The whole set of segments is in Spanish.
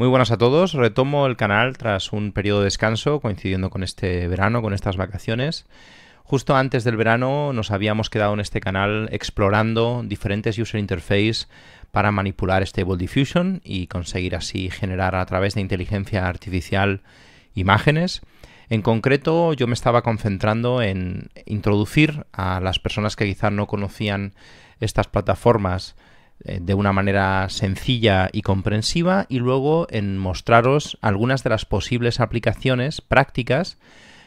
Muy buenas a todos, retomo el canal tras un periodo de descanso coincidiendo con este verano, con estas vacaciones. Justo antes del verano nos habíamos quedado en este canal explorando diferentes user interface para manipular Stable Diffusion y conseguir así generar a través de inteligencia artificial imágenes. En concreto, yo me estaba concentrando en introducir a las personas que quizás no conocían estas plataformas eh, de una manera sencilla y comprensiva y luego en mostraros algunas de las posibles aplicaciones prácticas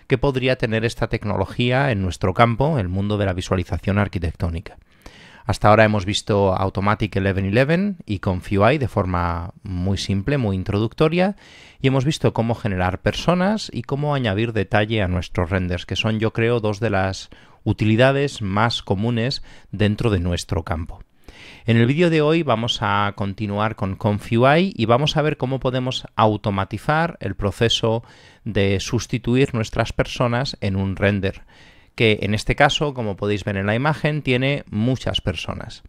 que podría tener esta tecnología en nuestro campo, el mundo de la visualización arquitectónica. Hasta ahora hemos visto Automatic 1111 y ConfUI de forma muy simple, muy introductoria, y hemos visto cómo generar personas y cómo añadir detalle a nuestros renders, que son yo creo dos de las utilidades más comunes dentro de nuestro campo. En el vídeo de hoy vamos a continuar con ConfUI y vamos a ver cómo podemos automatizar el proceso de sustituir nuestras personas en un render, que en este caso, como podéis ver en la imagen, tiene muchas personas.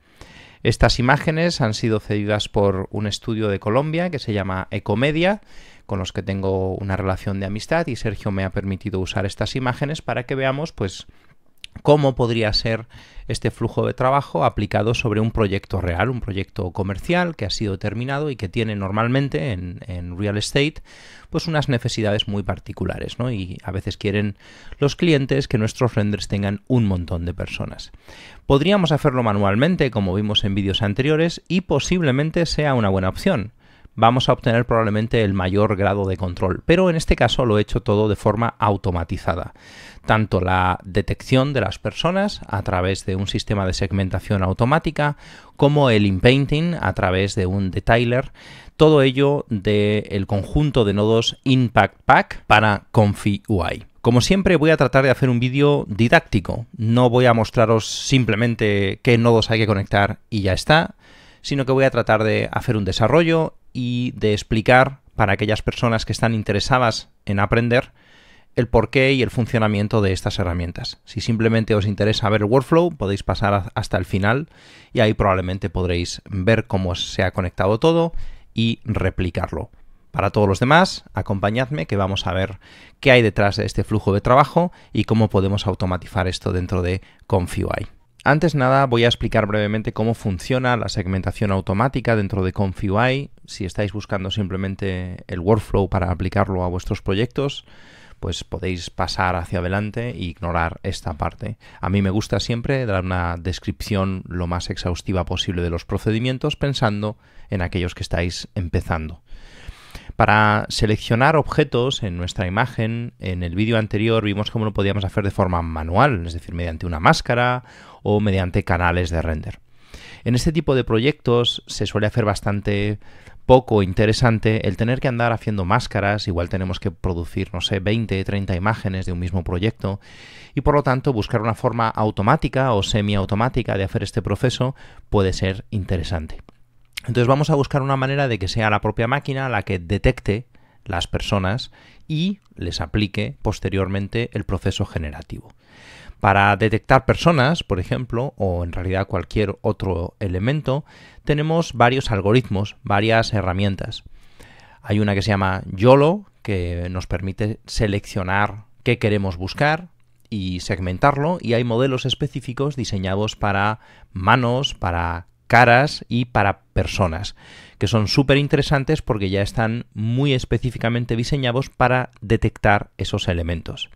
Estas imágenes han sido cedidas por un estudio de Colombia que se llama Ecomedia, con los que tengo una relación de amistad y Sergio me ha permitido usar estas imágenes para que veamos pues cómo podría ser este flujo de trabajo aplicado sobre un proyecto real, un proyecto comercial que ha sido terminado y que tiene normalmente en, real estate pues unas necesidades muy particulares, Y a veces quieren los clientes que nuestros renders tengan un montón de personas. Podríamos hacerlo manualmente, como vimos en vídeos anteriores, y posiblemente sea una buena opción vamos a obtener probablemente el mayor grado de control. Pero en este caso lo he hecho todo de forma automatizada. Tanto la detección de las personas a través de un sistema de segmentación automática, como el inpainting a través de un detailer, todo ello del el conjunto de nodos Impact Pack para Confi UI. Como siempre voy a tratar de hacer un vídeo didáctico, no voy a mostraros simplemente qué nodos hay que conectar y ya está, sino que voy a tratar de hacer un desarrollo y de explicar para aquellas personas que están interesadas en aprender el porqué y el funcionamiento de estas herramientas. Si simplemente os interesa ver el workflow, podéis pasar hasta el final y ahí probablemente podréis ver cómo se ha conectado todo y replicarlo. Para todos los demás, acompañadme que vamos a ver qué hay detrás de este flujo de trabajo y cómo podemos automatizar esto dentro de ConfUI. Antes nada voy a explicar brevemente cómo funciona la segmentación automática dentro de ConfUI. Si estáis buscando simplemente el workflow para aplicarlo a vuestros proyectos, pues podéis pasar hacia adelante e ignorar esta parte. A mí me gusta siempre dar una descripción lo más exhaustiva posible de los procedimientos pensando en aquellos que estáis empezando. Para seleccionar objetos en nuestra imagen, en el vídeo anterior vimos cómo lo podíamos hacer de forma manual, es decir, mediante una máscara o mediante canales de render. En este tipo de proyectos se suele hacer bastante poco interesante el tener que andar haciendo máscaras, igual tenemos que producir, no sé, 20, 30 imágenes de un mismo proyecto, y por lo tanto buscar una forma automática o semiautomática de hacer este proceso puede ser interesante. Entonces vamos a buscar una manera de que sea la propia máquina la que detecte las personas y les aplique posteriormente el proceso generativo. Para detectar personas, por ejemplo, o en realidad cualquier otro elemento, tenemos varios algoritmos, varias herramientas. Hay una que se llama YOLO, que nos permite seleccionar qué queremos buscar y segmentarlo, y hay modelos específicos diseñados para manos, para caras y para personas, que son súper interesantes porque ya están muy específicamente diseñados para detectar esos elementos.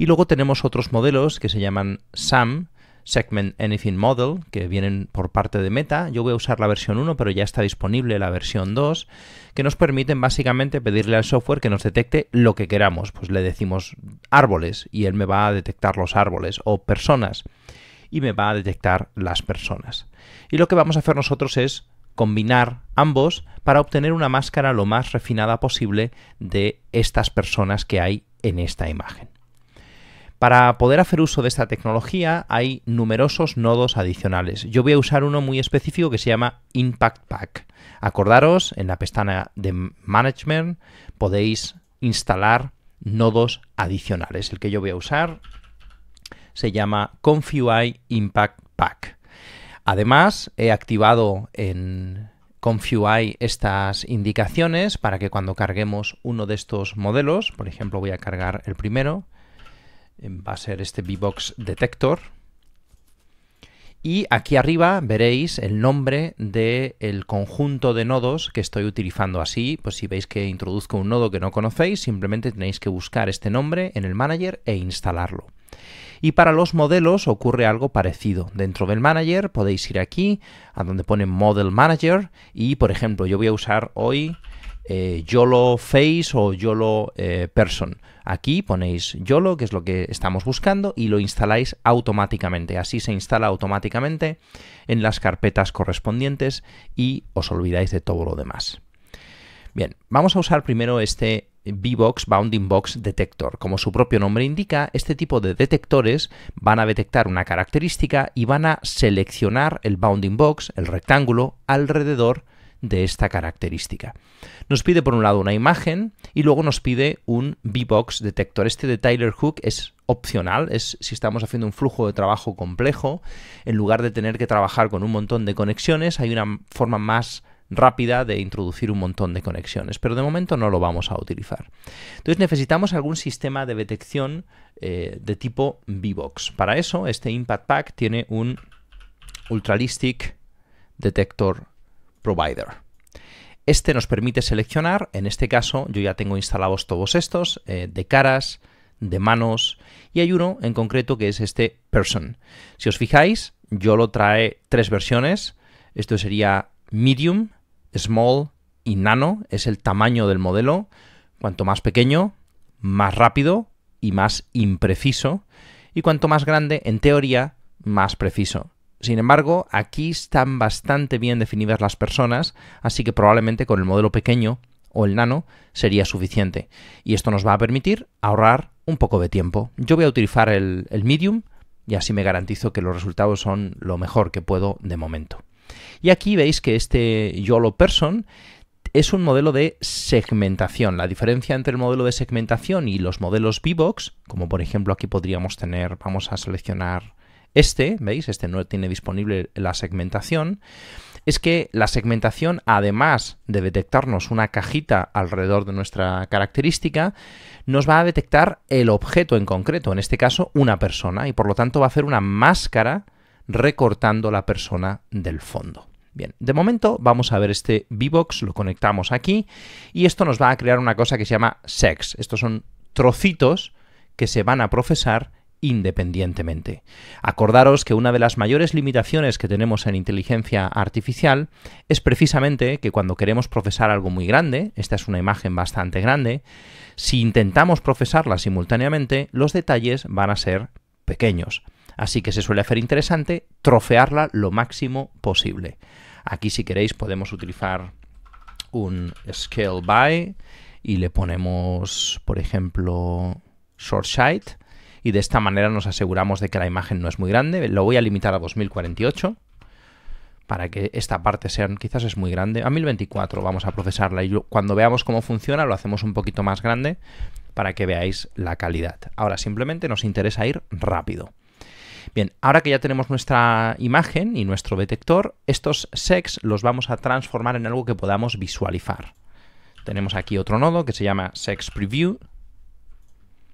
Y luego tenemos otros modelos que se llaman SAM, Segment Anything Model, que vienen por parte de Meta. Yo voy a usar la versión 1, pero ya está disponible la versión 2, que nos permiten básicamente pedirle al software que nos detecte lo que queramos. Pues le decimos árboles y él me va a detectar los árboles o personas y me va a detectar las personas. Y lo que vamos a hacer nosotros es combinar ambos para obtener una máscara lo más refinada posible de estas personas que hay en esta imagen. Para poder hacer uso de esta tecnología hay numerosos nodos adicionales. Yo voy a usar uno muy específico que se llama Impact Pack. Acordaros, en la pestaña de Management podéis instalar nodos adicionales. El que yo voy a usar se llama ConfUI Impact Pack. Además, he activado en ConfUI estas indicaciones para que cuando carguemos uno de estos modelos, por ejemplo voy a cargar el primero, va a ser este Vbox Detector. Y aquí arriba veréis el nombre del conjunto de nodos que estoy utilizando así. Pues si veis que introduzco un nodo que no conocéis, simplemente tenéis que buscar este nombre en el manager e instalarlo. Y para los modelos ocurre algo parecido. Dentro del manager podéis ir aquí a donde pone Model Manager y, por ejemplo, yo voy a usar hoy eh, YOLO Face o YOLO eh, Person. Aquí ponéis YOLO, que es lo que estamos buscando, y lo instaláis automáticamente. Así se instala automáticamente en las carpetas correspondientes y os olvidáis de todo lo demás. Bien, vamos a usar primero este V-Box Bounding Box Detector. Como su propio nombre indica, este tipo de detectores van a detectar una característica y van a seleccionar el bounding box, el rectángulo, alrededor de de esta característica. Nos pide por un lado una imagen y luego nos pide un V-Box detector. Este de Tyler Hook es opcional, es si estamos haciendo un flujo de trabajo complejo, en lugar de tener que trabajar con un montón de conexiones, hay una forma más rápida de introducir un montón de conexiones, pero de momento no lo vamos a utilizar. Entonces necesitamos algún sistema de detección eh, de tipo B-box Para eso, este Impact Pack tiene un Ultralistic Detector Provider. Este nos permite seleccionar, en este caso yo ya tengo instalados todos estos, eh, de caras, de manos, y hay uno en concreto que es este Person. Si os fijáis, yo lo trae tres versiones. Esto sería Medium, Small y Nano, es el tamaño del modelo. Cuanto más pequeño, más rápido y más impreciso. Y cuanto más grande, en teoría, más preciso. Sin embargo, aquí están bastante bien definidas las personas, así que probablemente con el modelo pequeño o el nano sería suficiente. Y esto nos va a permitir ahorrar un poco de tiempo. Yo voy a utilizar el, medium y así me garantizo que los resultados son lo mejor que puedo de momento. Y aquí veis que este YOLO Person es un modelo de segmentación. La diferencia entre el modelo de segmentación y los modelos V-Box, como por ejemplo aquí podríamos tener, vamos a seleccionar este, ¿veis? Este no tiene disponible la segmentación. Es que la segmentación, además de detectarnos una cajita alrededor de nuestra característica, nos va a detectar el objeto en concreto, en este caso una persona, y por lo tanto va a hacer una máscara recortando la persona del fondo. Bien, de momento vamos a ver este V-Box, lo conectamos aquí y esto nos va a crear una cosa que se llama sex. Estos son trocitos que se van a procesar independientemente. Acordaros que una de las mayores limitaciones que tenemos en inteligencia artificial es precisamente que cuando queremos procesar algo muy grande, esta es una imagen bastante grande, si intentamos procesarla simultáneamente, los detalles van a ser pequeños. Así que se suele hacer interesante trofearla lo máximo posible. Aquí si queréis podemos utilizar un scale by y le ponemos, por ejemplo, short sight y de esta manera nos aseguramos de que la imagen no es muy grande. Lo voy a limitar a 2048 para que esta parte sea, quizás es muy grande. A 1024 vamos a procesarla y cuando veamos cómo funciona lo hacemos un poquito más grande para que veáis la calidad. Ahora simplemente nos interesa ir rápido. Bien, ahora que ya tenemos nuestra imagen y nuestro detector, estos sex los vamos a transformar en algo que podamos visualizar. Tenemos aquí otro nodo que se llama sex preview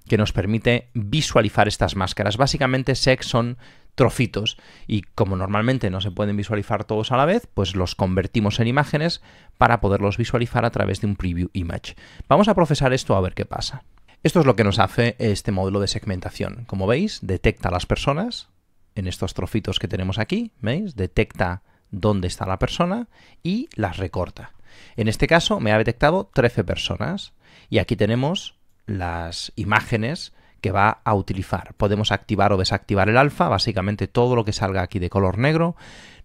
que nos permite visualizar estas máscaras. Básicamente sex son trocitos y como normalmente no se pueden visualizar todos a la vez, pues los convertimos en imágenes para poderlos visualizar a través de un preview image. Vamos a procesar esto a ver qué pasa. Esto es lo que nos hace este modelo de segmentación. Como veis, detecta las personas en estos trocitos que tenemos aquí, ¿veis? Detecta dónde está la persona y las recorta. En este caso me ha detectado 13 personas y aquí tenemos las imágenes que va a utilizar. Podemos activar o desactivar el alfa, básicamente todo lo que salga aquí de color negro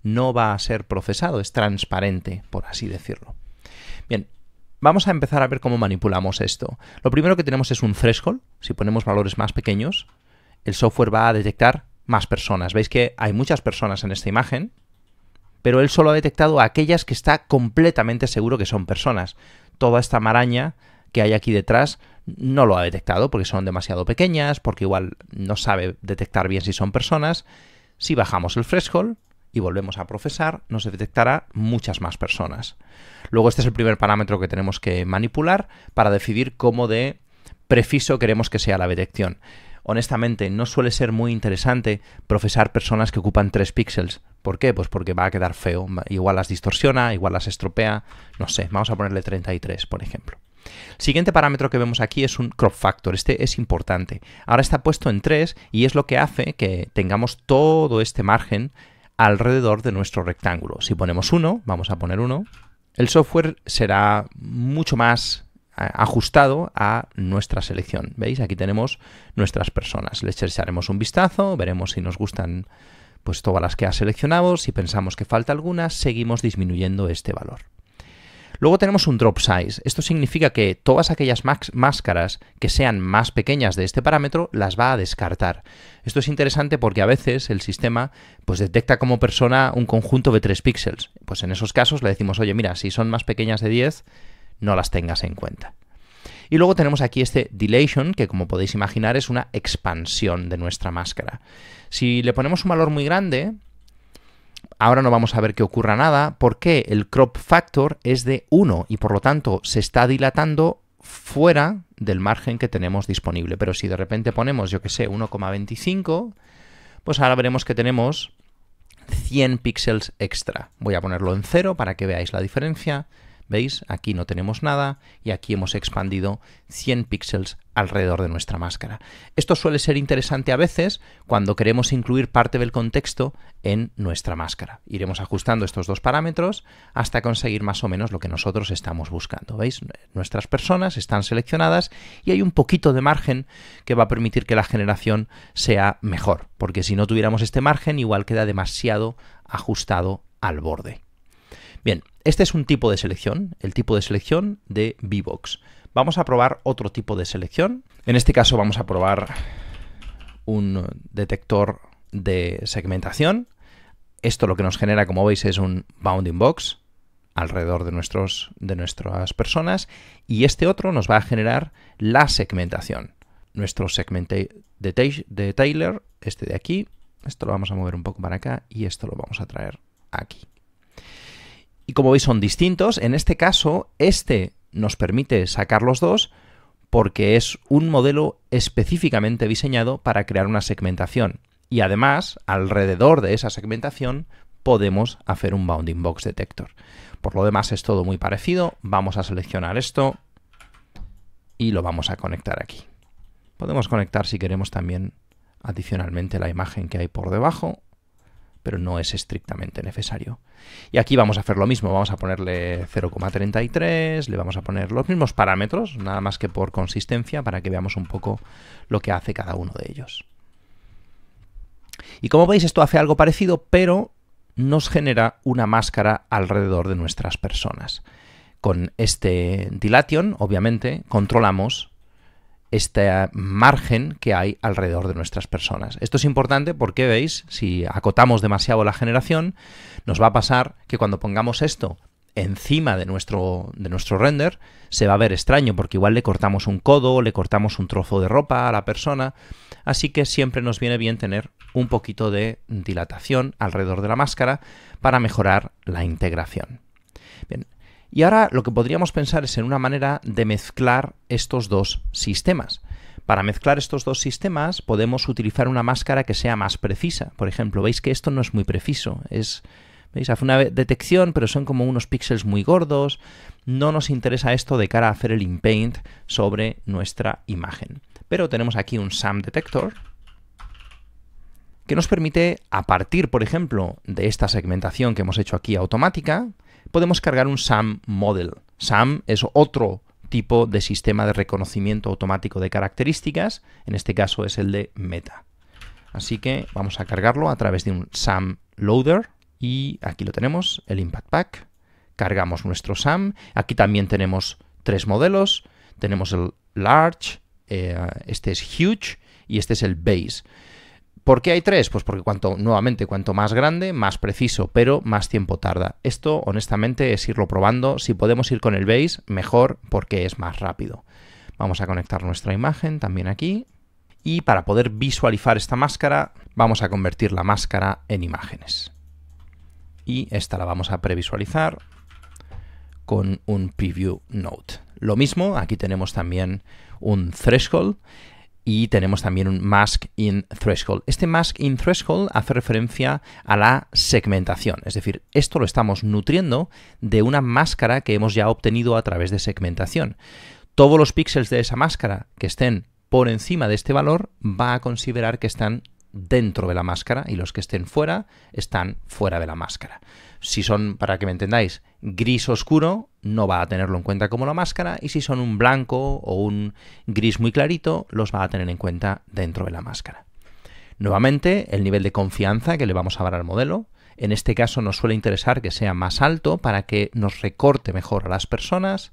no va a ser procesado, es transparente, por así decirlo. Bien, vamos a empezar a ver cómo manipulamos esto. Lo primero que tenemos es un threshold, si ponemos valores más pequeños, el software va a detectar más personas. Veis que hay muchas personas en esta imagen, pero él solo ha detectado aquellas que está completamente seguro que son personas. Toda esta maraña que hay aquí detrás no lo ha detectado porque son demasiado pequeñas, porque igual no sabe detectar bien si son personas. Si bajamos el threshold y volvemos a profesar nos detectará muchas más personas. Luego este es el primer parámetro que tenemos que manipular para decidir cómo de preciso queremos que sea la detección. Honestamente, no suele ser muy interesante profesar personas que ocupan 3 píxeles. ¿Por qué? Pues porque va a quedar feo. Igual las distorsiona, igual las estropea. No sé, vamos a ponerle 33, por ejemplo. El siguiente parámetro que vemos aquí es un crop factor, este es importante. Ahora está puesto en 3 y es lo que hace que tengamos todo este margen alrededor de nuestro rectángulo. Si ponemos 1, vamos a poner 1, el software será mucho más eh, ajustado a nuestra selección. ¿Veis? Aquí tenemos nuestras personas. Les echaremos un vistazo, veremos si nos gustan pues todas las que ha seleccionado, si pensamos que falta alguna, seguimos disminuyendo este valor. Luego tenemos un drop size. Esto significa que todas aquellas máscaras que sean más pequeñas de este parámetro las va a descartar. Esto es interesante porque a veces el sistema pues detecta como persona un conjunto de 3 píxeles. Pues en esos casos le decimos, oye, mira, si son más pequeñas de 10, no las tengas en cuenta. Y luego tenemos aquí este dilation, que como podéis imaginar es una expansión de nuestra máscara. Si le ponemos un valor muy grande, Ahora no vamos a ver que ocurra nada porque el crop factor es de 1 y por lo tanto se está dilatando fuera del margen que tenemos disponible. Pero si de repente ponemos, yo que sé, 1,25, pues ahora veremos que tenemos 100 píxeles extra. Voy a ponerlo en 0 para que veáis la diferencia. ¿Veis? Aquí no tenemos nada y aquí hemos expandido 100 píxeles alrededor de nuestra máscara. Esto suele ser interesante a veces cuando queremos incluir parte del contexto en nuestra máscara. Iremos ajustando estos dos parámetros hasta conseguir más o menos lo que nosotros estamos buscando. ¿Veis? Nuestras personas están seleccionadas y hay un poquito de margen que va a permitir que la generación sea mejor, porque si no tuviéramos este margen igual queda demasiado ajustado al borde. Bien, este es un tipo de selección, el tipo de selección de V-Box. Vamos a probar otro tipo de selección. En este caso vamos a probar un detector de segmentación. Esto lo que nos genera, como veis, es un bounding box alrededor de, nuestros, de nuestras personas y este otro nos va a generar la segmentación. Nuestro segment de Taylor, este de aquí, esto lo vamos a mover un poco para acá y esto lo vamos a traer aquí. Y como veis son distintos. En este caso, este nos permite sacar los dos porque es un modelo específicamente diseñado para crear una segmentación. Y además, alrededor de esa segmentación, podemos hacer un bounding box detector. Por lo demás es todo muy parecido. Vamos a seleccionar esto y lo vamos a conectar aquí. Podemos conectar si queremos también adicionalmente la imagen que hay por debajo pero no es estrictamente necesario. Y aquí vamos a hacer lo mismo, vamos a ponerle 0,33, le vamos a poner los mismos parámetros, nada más que por consistencia, para que veamos un poco lo que hace cada uno de ellos. Y como veis, esto hace algo parecido, pero nos genera una máscara alrededor de nuestras personas. Con este dilation, obviamente, controlamos este margen que hay alrededor de nuestras personas. Esto es importante porque, veis, si acotamos demasiado la generación, nos va a pasar que cuando pongamos esto encima de nuestro, de nuestro render, se va a ver extraño porque igual le cortamos un codo, le cortamos un trozo de ropa a la persona, así que siempre nos viene bien tener un poquito de dilatación alrededor de la máscara para mejorar la integración. Y ahora lo que podríamos pensar es en una manera de mezclar estos dos sistemas. Para mezclar estos dos sistemas podemos utilizar una máscara que sea más precisa. Por ejemplo, veis que esto no es muy preciso, es Hace una detección, pero son como unos píxeles muy gordos. No nos interesa esto de cara a hacer el inpaint sobre nuestra imagen. Pero tenemos aquí un SAM detector que nos permite, a partir, por ejemplo, de esta segmentación que hemos hecho aquí automática, podemos cargar un SAM model. SAM es otro tipo de sistema de reconocimiento automático de características, en este caso es el de meta. Así que vamos a cargarlo a través de un SAM loader y aquí lo tenemos, el impact pack. Cargamos nuestro SAM. Aquí también tenemos tres modelos. Tenemos el large, eh, este es huge y este es el base. ¿Por qué hay tres? Pues porque cuanto, nuevamente, cuanto más grande, más preciso, pero más tiempo tarda. Esto, honestamente, es irlo probando. Si podemos ir con el base, mejor, porque es más rápido. Vamos a conectar nuestra imagen también aquí. Y para poder visualizar esta máscara, vamos a convertir la máscara en imágenes. Y esta la vamos a previsualizar con un preview note. Lo mismo, aquí tenemos también un threshold y tenemos también un mask in threshold. Este mask in threshold hace referencia a la segmentación, es decir, esto lo estamos nutriendo de una máscara que hemos ya obtenido a través de segmentación. Todos los píxeles de esa máscara que estén por encima de este valor va a considerar que están dentro de la máscara y los que estén fuera están fuera de la máscara. Si son, para que me entendáis, gris oscuro, no va a tenerlo en cuenta como la máscara, y si son un blanco o un gris muy clarito, los va a tener en cuenta dentro de la máscara. Nuevamente, el nivel de confianza que le vamos a dar al modelo. En este caso nos suele interesar que sea más alto para que nos recorte mejor a las personas.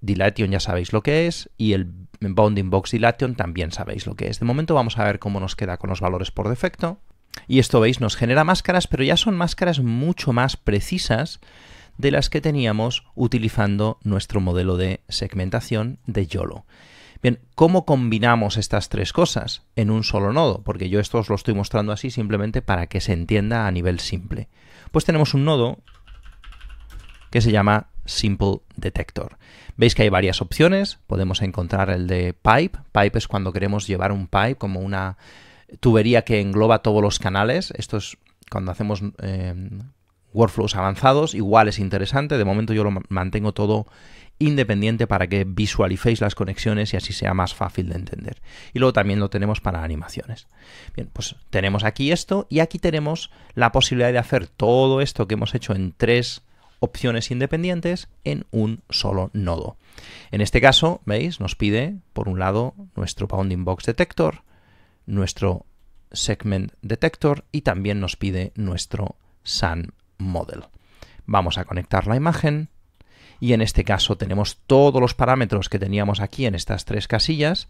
Dilation ya sabéis lo que es y el Bounding Box Dilation también sabéis lo que es. De momento vamos a ver cómo nos queda con los valores por defecto. Y esto, veis, nos genera máscaras, pero ya son máscaras mucho más precisas de las que teníamos utilizando nuestro modelo de segmentación de YOLO. Bien, ¿cómo combinamos estas tres cosas en un solo nodo? Porque yo esto os lo estoy mostrando así simplemente para que se entienda a nivel simple. Pues tenemos un nodo que se llama Simple Detector. Veis que hay varias opciones. Podemos encontrar el de pipe. Pipe es cuando queremos llevar un pipe como una tubería que engloba todos los canales. Esto es cuando hacemos eh, workflows avanzados, igual es interesante. De momento yo lo mantengo todo independiente para que visualicéis las conexiones y así sea más fácil de entender. Y luego también lo tenemos para animaciones. Bien, pues tenemos aquí esto y aquí tenemos la posibilidad de hacer todo esto que hemos hecho en tres opciones independientes en un solo nodo. En este caso, veis, nos pide por un lado nuestro bounding box detector, nuestro segment detector y también nos pide nuestro sun model. Vamos a conectar la imagen y en este caso tenemos todos los parámetros que teníamos aquí en estas tres casillas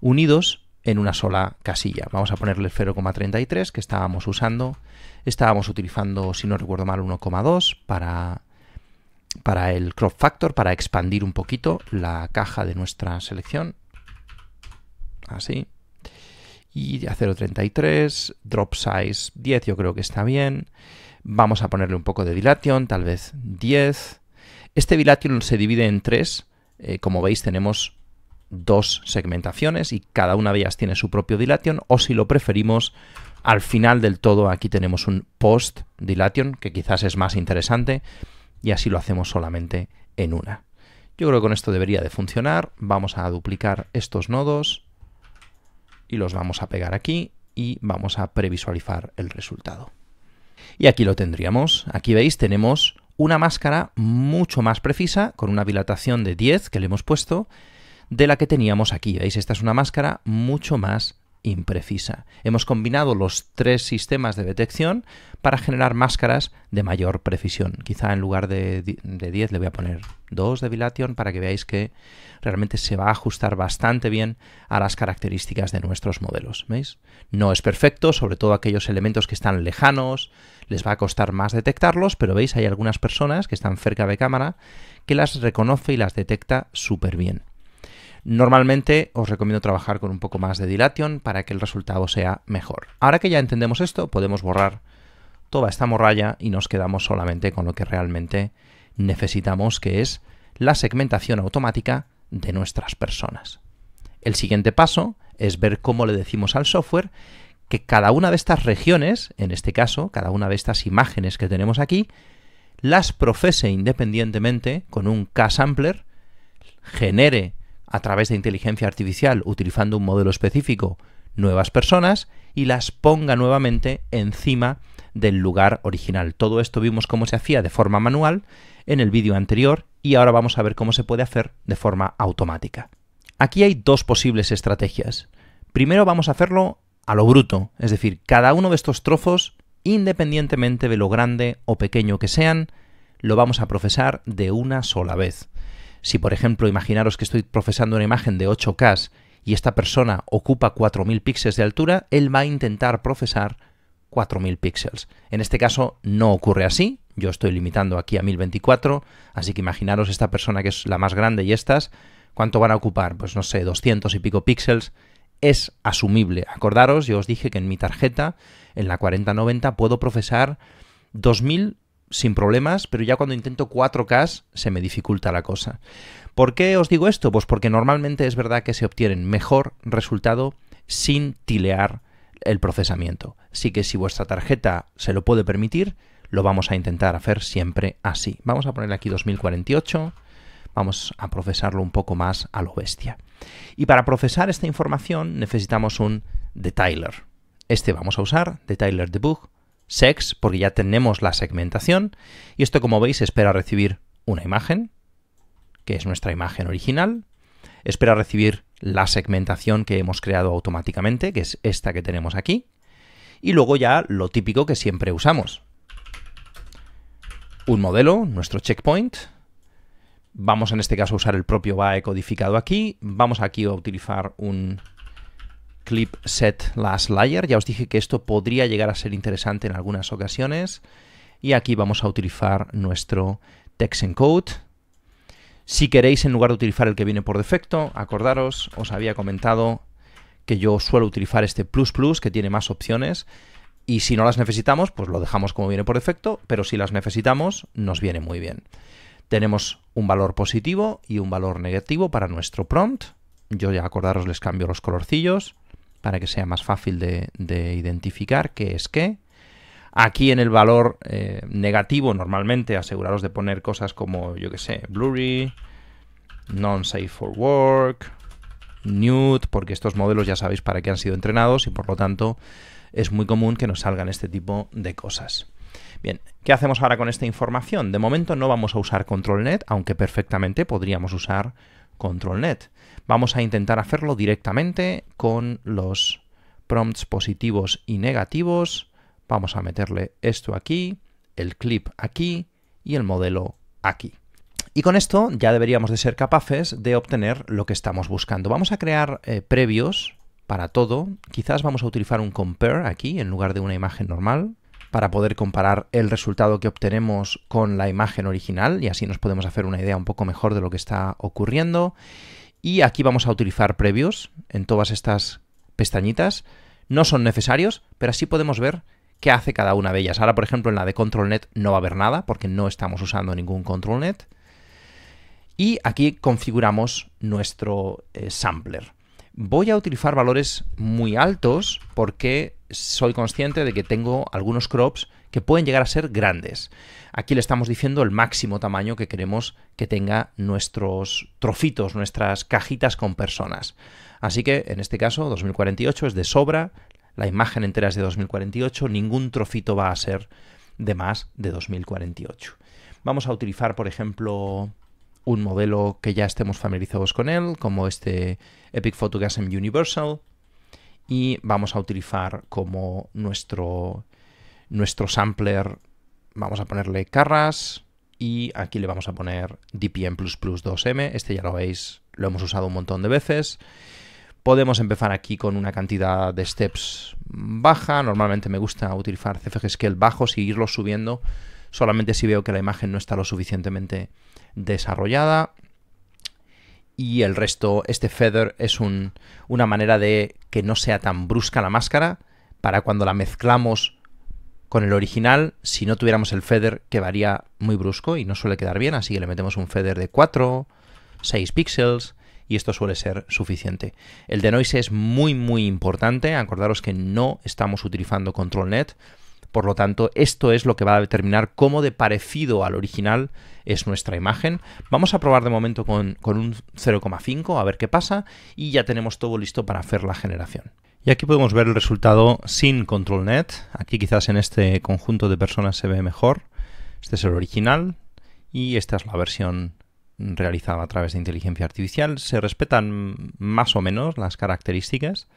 unidos en una sola casilla. Vamos a ponerle 0,33 que estábamos usando. Estábamos utilizando, si no recuerdo mal, 1,2 para, para el crop factor, para expandir un poquito la caja de nuestra selección. Así y a 0.33, drop size 10 yo creo que está bien, vamos a ponerle un poco de dilation, tal vez 10. Este dilation se divide en tres, eh, como veis tenemos dos segmentaciones y cada una de ellas tiene su propio dilation o si lo preferimos al final del todo aquí tenemos un post dilation que quizás es más interesante y así lo hacemos solamente en una. Yo creo que con esto debería de funcionar. Vamos a duplicar estos nodos y los vamos a pegar aquí y vamos a previsualizar el resultado. Y aquí lo tendríamos. Aquí veis, tenemos una máscara mucho más precisa, con una dilatación de 10 que le hemos puesto, de la que teníamos aquí. ¿Veis? Esta es una máscara mucho más imprecisa. Hemos combinado los tres sistemas de detección para generar máscaras de mayor precisión. Quizá en lugar de, 10 le voy a poner 2 de Vilation para que veáis que realmente se va a ajustar bastante bien a las características de nuestros modelos. ¿Veis? No es perfecto, sobre todo aquellos elementos que están lejanos, les va a costar más detectarlos, pero veis, hay algunas personas que están cerca de cámara que las reconoce y las detecta súper bien. Normalmente os recomiendo trabajar con un poco más de dilation para que el resultado sea mejor. Ahora que ya entendemos esto, podemos borrar toda esta morralla y nos quedamos solamente con lo que realmente necesitamos, que es la segmentación automática de nuestras personas. El siguiente paso es ver cómo le decimos al software que cada una de estas regiones, en este caso, cada una de estas imágenes que tenemos aquí, las profese independientemente con un K-sampler, genere a través de inteligencia artificial, utilizando un modelo específico, nuevas personas y las ponga nuevamente encima del lugar original. Todo esto vimos cómo se hacía de forma manual en el vídeo anterior y ahora vamos a ver cómo se puede hacer de forma automática. Aquí hay dos posibles estrategias. Primero vamos a hacerlo a lo bruto, es decir, cada uno de estos trozos, independientemente de lo grande o pequeño que sean, lo vamos a procesar de una sola vez. Si, por ejemplo, imaginaros que estoy procesando una imagen de 8K y esta persona ocupa 4000 píxeles de altura, él va a intentar procesar 4000 píxeles. En este caso no ocurre así, yo estoy limitando aquí a 1024, así que imaginaros esta persona que es la más grande y estas, ¿cuánto van a ocupar? Pues no sé, 200 y pico píxeles. Es asumible. Acordaros, yo os dije que en mi tarjeta, en la 4090, puedo procesar 2000 sin problemas, pero ya cuando intento 4K se me dificulta la cosa. ¿Por qué os digo esto? Pues porque normalmente es verdad que se obtienen mejor resultado sin tilear el procesamiento. Así que si vuestra tarjeta se lo puede permitir, lo vamos a intentar hacer siempre así. Vamos a ponerle aquí 2048, vamos a procesarlo un poco más a lo bestia. Y para procesar esta información necesitamos un detailer. Este vamos a usar, detailer debug, sex, porque ya tenemos la segmentación, y esto como veis espera recibir una imagen, que es nuestra imagen original, espera recibir la segmentación que hemos creado automáticamente, que es esta que tenemos aquí, y luego ya lo típico que siempre usamos. Un modelo, nuestro checkpoint, vamos en este caso a usar el propio BAE codificado aquí, vamos aquí a utilizar un Clip Set Last Layer. Ya os dije que esto podría llegar a ser interesante en algunas ocasiones. Y aquí vamos a utilizar nuestro text encode. Si queréis, en lugar de utilizar el que viene por defecto, acordaros, os había comentado que yo suelo utilizar este plus plus que tiene más opciones. Y si no las necesitamos, pues lo dejamos como viene por defecto, pero si las necesitamos, nos viene muy bien. Tenemos un valor positivo y un valor negativo para nuestro prompt. Yo ya acordaros les cambio los colorcillos para que sea más fácil de, identificar qué es qué. Aquí en el valor eh, negativo, normalmente aseguraros de poner cosas como, yo que sé, blurry, non-safe for work, nude, porque estos modelos ya sabéis para qué han sido entrenados y por lo tanto es muy común que nos salgan este tipo de cosas. Bien, ¿qué hacemos ahora con esta información? De momento no vamos a usar ControlNet, aunque perfectamente podríamos usar ControlNet. Vamos a intentar hacerlo directamente con los prompts positivos y negativos. Vamos a meterle esto aquí, el clip aquí y el modelo aquí. Y con esto ya deberíamos de ser capaces de obtener lo que estamos buscando. Vamos a crear eh, previos para todo. Quizás vamos a utilizar un compare aquí en lugar de una imagen normal para poder comparar el resultado que obtenemos con la imagen original y así nos podemos hacer una idea un poco mejor de lo que está ocurriendo. Y aquí vamos a utilizar previos en todas estas pestañitas. No son necesarios, pero así podemos ver qué hace cada una de ellas. Ahora, por ejemplo, en la de ControlNet no va a haber nada porque no estamos usando ningún ControlNet. Y aquí configuramos nuestro eh, sampler. Voy a utilizar valores muy altos porque soy consciente de que tengo algunos crops que pueden llegar a ser grandes. Aquí le estamos diciendo el máximo tamaño que queremos que tenga nuestros trofitos, nuestras cajitas con personas. Así que en este caso 2048 es de sobra, la imagen entera es de 2048, ningún trofito va a ser de más de 2048. Vamos a utilizar, por ejemplo, un modelo que ya estemos familiarizados con él, como este Epic Photogasm Universal, y vamos a utilizar como nuestro, nuestro sampler vamos a ponerle Carras y aquí le vamos a poner DPM 2M. Este ya lo veis, lo hemos usado un montón de veces. Podemos empezar aquí con una cantidad de steps baja. Normalmente me gusta utilizar CFG Scale bajos y irlo subiendo solamente si veo que la imagen no está lo suficientemente desarrollada. Y el resto, este feather es una manera de que no sea tan brusca la máscara para cuando la mezclamos con el original, si no tuviéramos el feather, quedaría muy brusco y no suele quedar bien, así que le metemos un feather de 4, 6 píxeles y esto suele ser suficiente. El de noise es muy muy importante, acordaros que no estamos utilizando ControlNet, por lo tanto esto es lo que va a determinar cómo de parecido al original es nuestra imagen. Vamos a probar de momento con un 0,5 a ver qué pasa y ya tenemos todo listo para hacer la generación. Y aquí podemos ver el resultado sin ControlNet. Aquí quizás en este conjunto de personas se ve mejor. Este es el original y esta es la versión realizada a través de inteligencia artificial. Se respetan más o menos las características,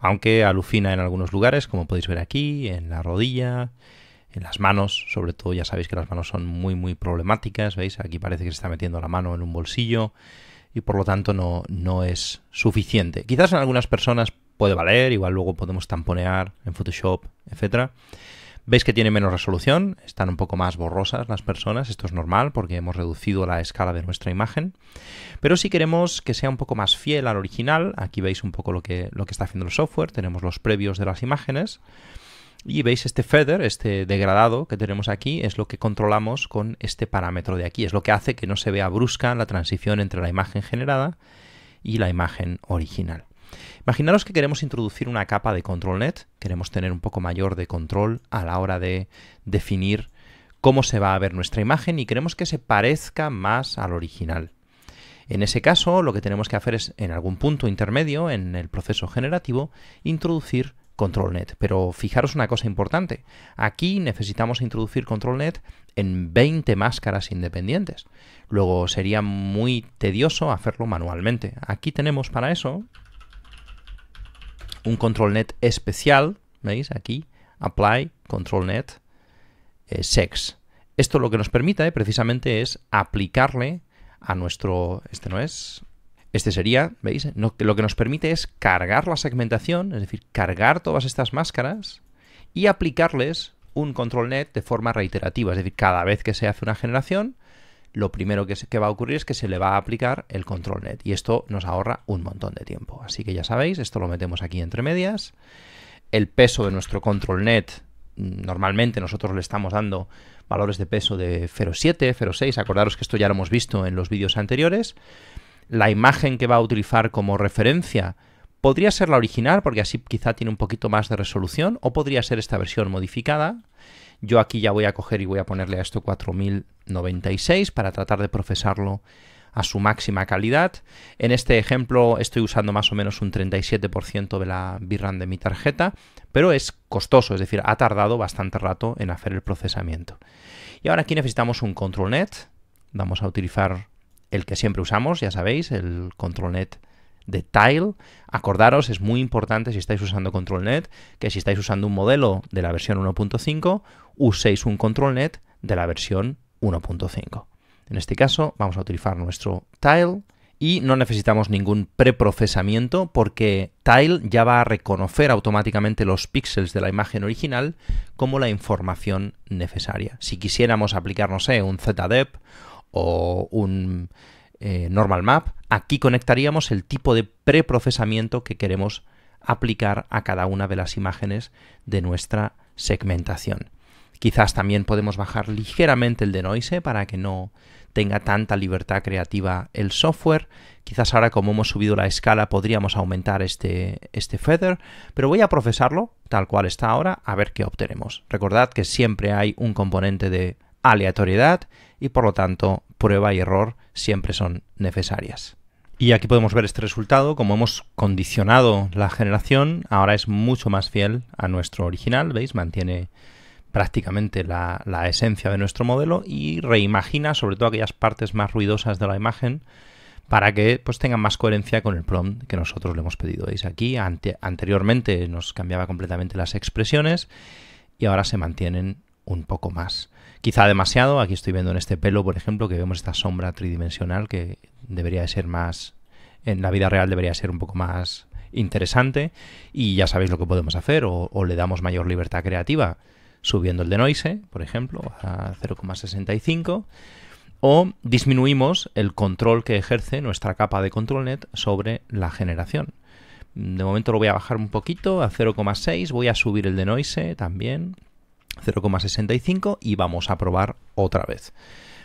aunque alucina en algunos lugares, como podéis ver aquí, en la rodilla, en las manos, sobre todo ya sabéis que las manos son muy muy problemáticas, ¿veis? Aquí parece que se está metiendo la mano en un bolsillo y por lo tanto no, no es suficiente. Quizás en algunas personas puede valer, igual luego podemos tamponear en Photoshop, etc. Veis que tiene menos resolución, están un poco más borrosas las personas, esto es normal porque hemos reducido la escala de nuestra imagen, pero si queremos que sea un poco más fiel al original, aquí veis un poco lo que, lo que está haciendo el software, tenemos los previos de las imágenes, y veis este feather, este degradado que tenemos aquí, es lo que controlamos con este parámetro de aquí. Es lo que hace que no se vea brusca la transición entre la imagen generada y la imagen original. Imaginaros que queremos introducir una capa de ControlNet, queremos tener un poco mayor de control a la hora de definir cómo se va a ver nuestra imagen y queremos que se parezca más al original. En ese caso, lo que tenemos que hacer es, en algún punto intermedio, en el proceso generativo, introducir ControlNet. Pero fijaros una cosa importante. Aquí necesitamos introducir ControlNet en 20 máscaras independientes. Luego sería muy tedioso hacerlo manualmente. Aquí tenemos para eso un control net especial, ¿veis? Aquí, apply, control net, eh, sex. Esto lo que nos permite eh, precisamente es aplicarle a nuestro... Este no es... Este sería, ¿veis? No, lo que nos permite es cargar la segmentación, es decir, cargar todas estas máscaras y aplicarles un control net de forma reiterativa. Es decir, cada vez que se hace una generación, lo primero que, va a ocurrir es que se le va a aplicar el control net y esto nos ahorra un montón de tiempo. Así que ya sabéis, esto lo metemos aquí entre medias. El peso de nuestro control net, mm, normalmente nosotros le estamos dando valores de peso de 0,7, 0,6, acordaros que esto ya lo hemos visto en los vídeos anteriores. La imagen que va a utilizar como referencia podría ser la original, porque así quizá tiene un poquito más de resolución, o podría ser esta versión modificada. Yo aquí ya voy a coger y voy a ponerle a esto 4096 para tratar de procesarlo a su máxima calidad. En este ejemplo estoy usando más o menos un 37% de la VRAM de mi tarjeta, pero es costoso, es decir, ha tardado bastante rato en hacer el procesamiento. Y ahora aquí necesitamos un control net. Vamos a utilizar el que siempre usamos, ya sabéis, el control net de Tile. Acordaros, es muy importante si estáis usando ControlNet, que si estáis usando un modelo de la versión 1.5, uséis un ControlNet de la versión 1.5. En este caso vamos a utilizar nuestro Tile y no necesitamos ningún preprocesamiento porque Tile ya va a reconocer automáticamente los píxeles de la imagen original como la información necesaria. Si quisiéramos aplicar, no sé, un ZDEP o un eh, normal map, aquí conectaríamos el tipo de preprocesamiento que queremos aplicar a cada una de las imágenes de nuestra segmentación. Quizás también podemos bajar ligeramente el denoise eh, para que no tenga tanta libertad creativa el software. Quizás ahora como hemos subido la escala podríamos aumentar este, este feather, pero voy a procesarlo tal cual está ahora a ver qué obtenemos. Recordad que siempre hay un componente de aleatoriedad y por lo tanto prueba y error siempre son necesarias. Y aquí podemos ver este resultado, como hemos condicionado la generación, ahora es mucho más fiel a nuestro original, ¿veis? Mantiene prácticamente la, esencia de nuestro modelo y reimagina sobre todo aquellas partes más ruidosas de la imagen para que pues tengan más coherencia con el prompt que nosotros le hemos pedido. ¿Veis? Aquí anteriormente nos cambiaba completamente las expresiones y ahora se mantienen un poco más. Quizá demasiado, aquí estoy viendo en este pelo, por ejemplo, que vemos esta sombra tridimensional que debería de ser más, en la vida real debería ser un poco más interesante y ya sabéis lo que podemos hacer o, le damos mayor libertad creativa subiendo el denoise, por ejemplo, a 0,65 o disminuimos el control que ejerce nuestra capa de control net sobre la generación. De momento lo voy a bajar un poquito a 0,6, voy a subir el denoise también 0,65 y vamos a probar otra vez.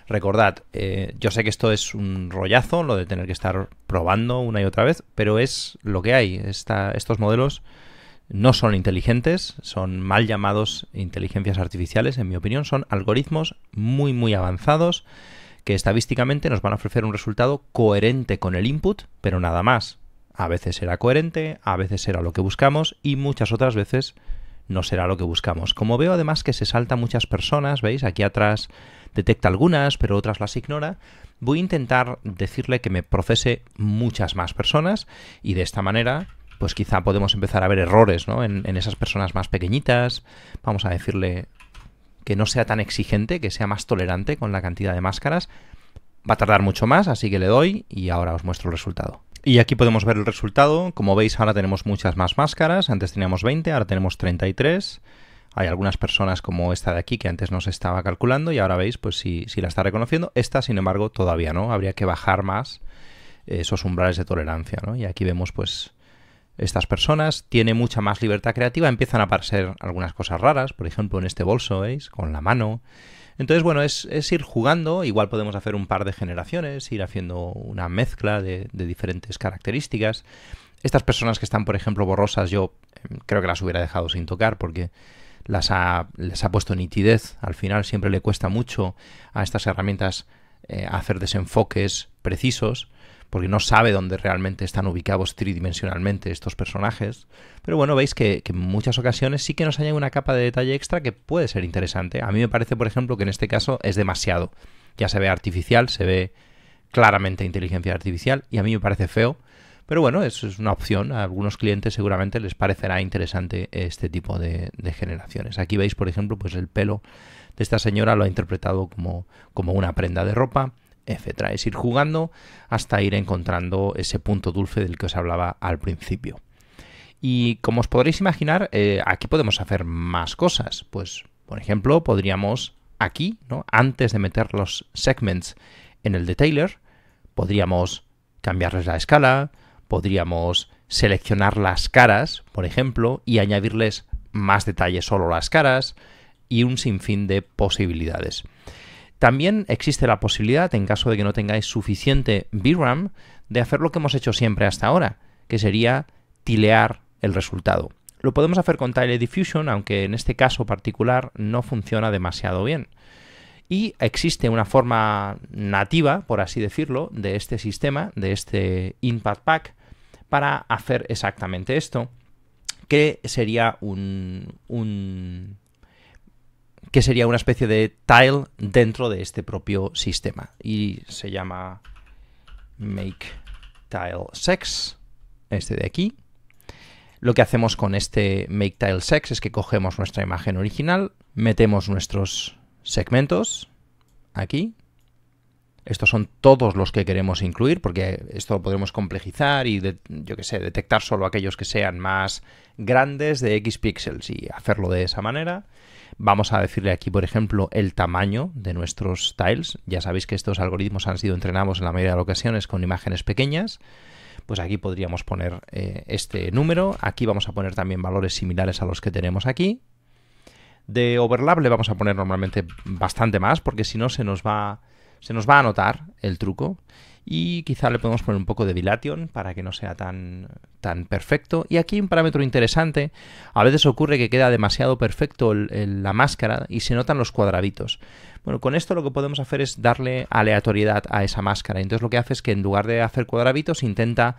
Recordad, eh, yo sé que esto es un rollazo, lo de tener que estar probando una y otra vez, pero es lo que hay. estos modelos no son inteligentes, son mal llamados inteligencias artificiales, en mi opinión, son algoritmos muy, muy avanzados que estadísticamente nos van a ofrecer un resultado coherente con el input, pero nada más. A veces era coherente, a veces era lo que buscamos y muchas otras veces no será lo que buscamos. Como veo además que se salta muchas personas, ¿veis? Aquí atrás detecta algunas, pero otras las ignora. Voy a intentar decirle que me procese muchas más personas y de esta manera pues quizá podemos empezar a ver errores ¿no? en esas personas más pequeñitas. Vamos a decirle que no sea tan exigente, que sea más tolerante con la cantidad de máscaras. Va a tardar mucho más, así que le doy y ahora os muestro el resultado. Y aquí podemos ver el resultado. Como veis, ahora tenemos muchas más máscaras. Antes teníamos 20, ahora tenemos 33. Hay algunas personas como esta de aquí que antes no se estaba calculando y ahora veis pues si, la está reconociendo. Esta, sin embargo, todavía no. Habría que bajar más eh, esos umbrales de tolerancia. ¿no? Y aquí vemos pues estas personas. Tiene mucha más libertad creativa. Empiezan a aparecer algunas cosas raras. Por ejemplo, en este bolso, ¿veis? Con la mano. Entonces, bueno, es, ir jugando, igual podemos hacer un par de generaciones, ir haciendo una mezcla de, diferentes características. Estas personas que están, por ejemplo, borrosas, yo em, creo que las hubiera dejado sin tocar porque las ha, les ha puesto nitidez. Al final siempre le cuesta mucho a estas herramientas eh, hacer desenfoques precisos porque no sabe dónde realmente están ubicados tridimensionalmente estos personajes. Pero bueno, veis que, en muchas ocasiones sí que nos añade una capa de detalle extra que puede ser interesante. A mí me parece, por ejemplo, que en este caso es demasiado. Ya se ve artificial, se ve claramente inteligencia artificial y a mí me parece feo. Pero bueno, es una opción. A algunos clientes seguramente les parecerá interesante este tipo de, generaciones. Aquí veis, por ejemplo, pues el pelo de esta señora lo ha interpretado como, como una prenda de ropa. Es ir jugando hasta ir encontrando ese punto dulce del que os hablaba al principio. Y como os podréis imaginar, eh, aquí podemos hacer más cosas. Pues, por ejemplo, podríamos aquí, ¿no? antes de meter los segments en el detailer, podríamos cambiarles la escala, podríamos seleccionar las caras, por ejemplo, y añadirles más detalles solo las caras y un sinfín de posibilidades. También existe la posibilidad, en caso de que no tengáis suficiente VRAM, de hacer lo que hemos hecho siempre hasta ahora, que sería tilear el resultado. Lo podemos hacer con Tile Diffusion, aunque en este caso particular no funciona demasiado bien. Y existe una forma nativa, por así decirlo, de este sistema, de este Impact Pack, para hacer exactamente esto, que sería un, un que sería una especie de tile dentro de este propio sistema. Y se llama make tile sex, este de aquí. Lo que hacemos con este make tile sex es que cogemos nuestra imagen original, metemos nuestros segmentos aquí. Estos son todos los que queremos incluir, porque esto lo podemos complejizar y, yo que sé, detectar solo aquellos que sean más grandes de X píxeles y hacerlo de esa manera. Vamos a decirle aquí, por ejemplo, el tamaño de nuestros tiles. Ya sabéis que estos algoritmos han sido entrenados en la mayoría de ocasiones con imágenes pequeñas. Pues aquí podríamos poner eh, este número. Aquí vamos a poner también valores similares a los que tenemos aquí. De overlap le vamos a poner normalmente bastante más porque si no se nos va se nos va a notar el truco y quizá le podemos poner un poco de dilation para que no sea tan, tan perfecto. Y aquí un parámetro interesante, a veces ocurre que queda demasiado perfecto la máscara y se notan los cuadraditos. Bueno, con esto lo que podemos hacer es darle aleatoriedad a esa máscara. Entonces lo que hace es que en lugar de hacer cuadraditos intenta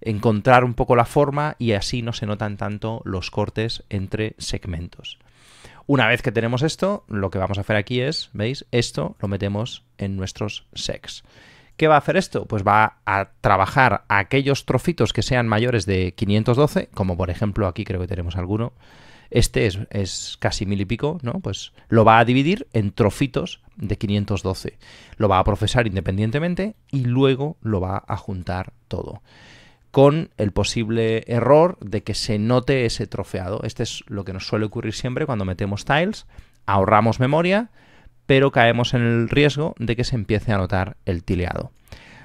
encontrar un poco la forma y así no se notan tanto los cortes entre segmentos. Una vez que tenemos esto, lo que vamos a hacer aquí es, ¿veis? Esto lo metemos en nuestros sex ¿Qué va a hacer esto? Pues va a trabajar aquellos trofitos que sean mayores de 512, como por ejemplo aquí creo que tenemos alguno. Este es, casi mil y pico, ¿no? Pues lo va a dividir en trofitos de 512. Lo va a procesar independientemente y luego lo va a juntar todo con el posible error de que se note ese trofeado. Este es lo que nos suele ocurrir siempre cuando metemos tiles. Ahorramos memoria, pero caemos en el riesgo de que se empiece a notar el tileado.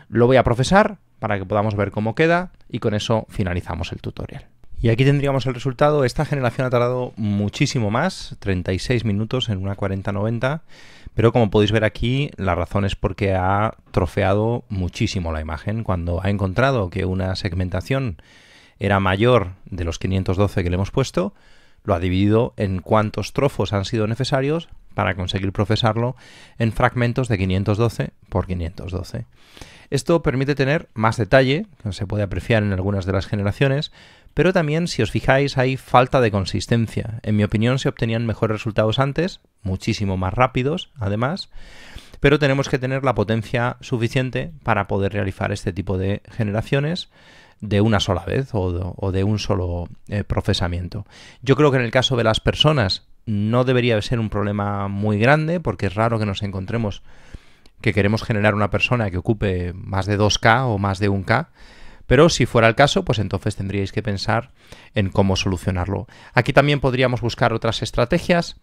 Lo voy a profesar para que podamos ver cómo queda y con eso finalizamos el tutorial. Y aquí tendríamos el resultado. Esta generación ha tardado muchísimo más, 36 minutos en una 4090, pero como podéis ver aquí, la razón es porque ha trofeado muchísimo la imagen. Cuando ha encontrado que una segmentación era mayor de los 512 que le hemos puesto, lo ha dividido en cuántos trofos han sido necesarios para conseguir procesarlo en fragmentos de 512 por 512. Esto permite tener más detalle, que se puede apreciar en algunas de las generaciones, pero también si os fijáis hay falta de consistencia. En mi opinión se obtenían mejores resultados antes, muchísimo más rápidos además, pero tenemos que tener la potencia suficiente para poder realizar este tipo de generaciones de una sola vez o de, un solo eh, procesamiento. Yo creo que en el caso de las personas no debería ser un problema muy grande porque es raro que nos encontremos que queremos generar una persona que ocupe más de 2K o más de 1K. Pero si fuera el caso, pues entonces tendríais que pensar en cómo solucionarlo. Aquí también podríamos buscar otras estrategias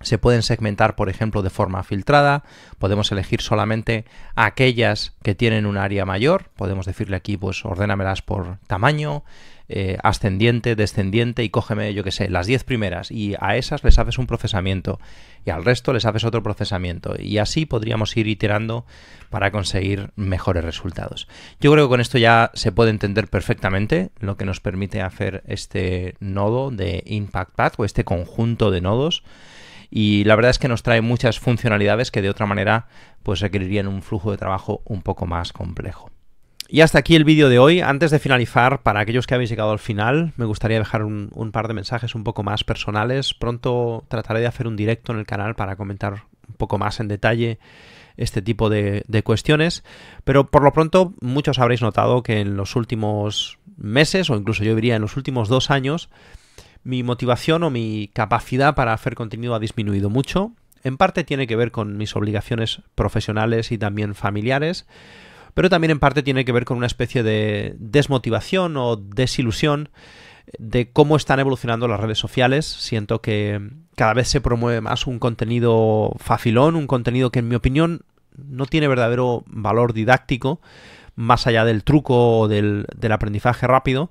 se pueden segmentar, por ejemplo, de forma filtrada. Podemos elegir solamente aquellas que tienen un área mayor. Podemos decirle aquí, pues, ordénamelas por tamaño, eh, ascendiente, descendiente y cógeme, yo que sé, las 10 primeras. Y a esas les haces un procesamiento y al resto les haces otro procesamiento. Y así podríamos ir iterando para conseguir mejores resultados. Yo creo que con esto ya se puede entender perfectamente lo que nos permite hacer este nodo de Impact Path o este conjunto de nodos y la verdad es que nos trae muchas funcionalidades que de otra manera pues requerirían un flujo de trabajo un poco más complejo. Y hasta aquí el vídeo de hoy. Antes de finalizar, para aquellos que habéis llegado al final, me gustaría dejar un, par de mensajes un poco más personales. Pronto trataré de hacer un directo en el canal para comentar un poco más en detalle este tipo de, de cuestiones. Pero por lo pronto, muchos habréis notado que en los últimos meses, o incluso yo diría en los últimos dos años, mi motivación o mi capacidad para hacer contenido ha disminuido mucho. En parte tiene que ver con mis obligaciones profesionales y también familiares, pero también en parte tiene que ver con una especie de desmotivación o desilusión de cómo están evolucionando las redes sociales. Siento que cada vez se promueve más un contenido facilón, un contenido que en mi opinión no tiene verdadero valor didáctico, más allá del truco o del, del aprendizaje rápido.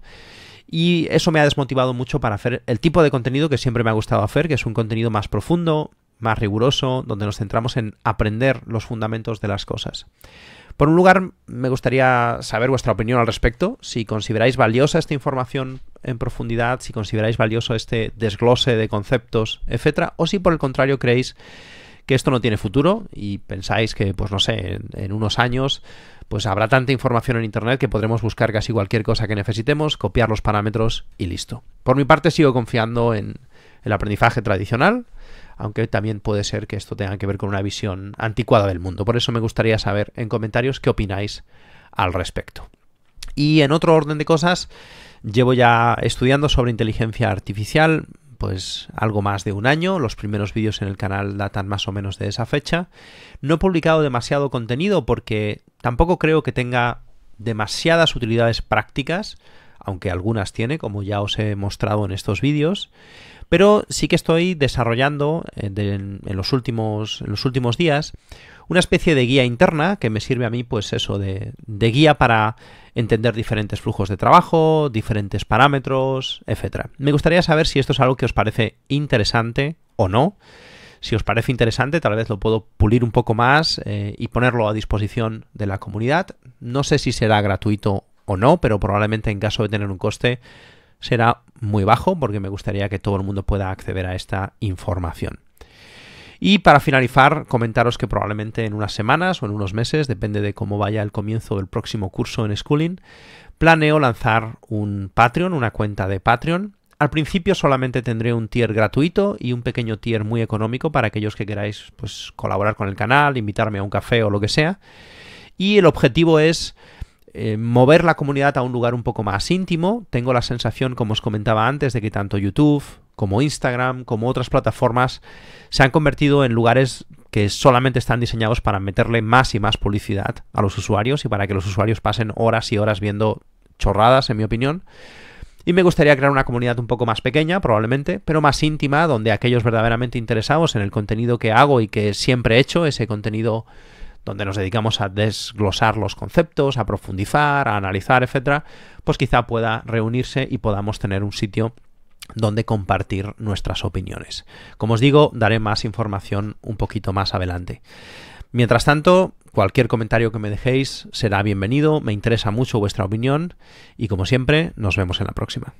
Y eso me ha desmotivado mucho para hacer el tipo de contenido que siempre me ha gustado hacer, que es un contenido más profundo, más riguroso, donde nos centramos en aprender los fundamentos de las cosas. Por un lugar, me gustaría saber vuestra opinión al respecto, si consideráis valiosa esta información en profundidad, si consideráis valioso este desglose de conceptos, etcétera, o si por el contrario creéis que esto no tiene futuro y pensáis que, pues no sé, en, en unos años pues habrá tanta información en Internet que podremos buscar casi cualquier cosa que necesitemos, copiar los parámetros y listo. Por mi parte sigo confiando en el aprendizaje tradicional, aunque también puede ser que esto tenga que ver con una visión anticuada del mundo. Por eso me gustaría saber en comentarios qué opináis al respecto. Y en otro orden de cosas, llevo ya estudiando sobre inteligencia artificial pues algo más de un año, los primeros vídeos en el canal datan más o menos de esa fecha. No he publicado demasiado contenido porque tampoco creo que tenga demasiadas utilidades prácticas, aunque algunas tiene, como ya os he mostrado en estos vídeos, pero sí que estoy desarrollando eh, en, los últimos, en los últimos días una especie de guía interna que me sirve a mí, pues eso, de, guía para entender diferentes flujos de trabajo, diferentes parámetros, etc. Me gustaría saber si esto es algo que os parece interesante o no. Si os parece interesante, tal vez lo puedo pulir un poco más eh, y ponerlo a disposición de la comunidad. No sé si será gratuito o no, pero probablemente en caso de tener un coste será muy bajo porque me gustaría que todo el mundo pueda acceder a esta información. Y para finalizar, comentaros que probablemente en unas semanas o en unos meses, depende de cómo vaya el comienzo del próximo curso en Schooling, planeo lanzar un Patreon, una cuenta de Patreon. Al principio solamente tendré un tier gratuito y un pequeño tier muy económico para aquellos que queráis pues, colaborar con el canal, invitarme a un café o lo que sea. Y el objetivo es eh, mover la comunidad a un lugar un poco más íntimo. Tengo la sensación, como os comentaba antes, de que tanto YouTube como Instagram, como otras plataformas, se han convertido en lugares que solamente están diseñados para meterle más y más publicidad a los usuarios y para que los usuarios pasen horas y horas viendo chorradas, en mi opinión. Y me gustaría crear una comunidad un poco más pequeña, probablemente, pero más íntima, donde aquellos verdaderamente interesados en el contenido que hago y que siempre he hecho, ese contenido donde nos dedicamos a desglosar los conceptos, a profundizar, a analizar, etcétera, pues quizá pueda reunirse y podamos tener un sitio donde compartir nuestras opiniones. Como os digo, daré más información un poquito más adelante. Mientras tanto, cualquier comentario que me dejéis será bienvenido, me interesa mucho vuestra opinión y como siempre, nos vemos en la próxima.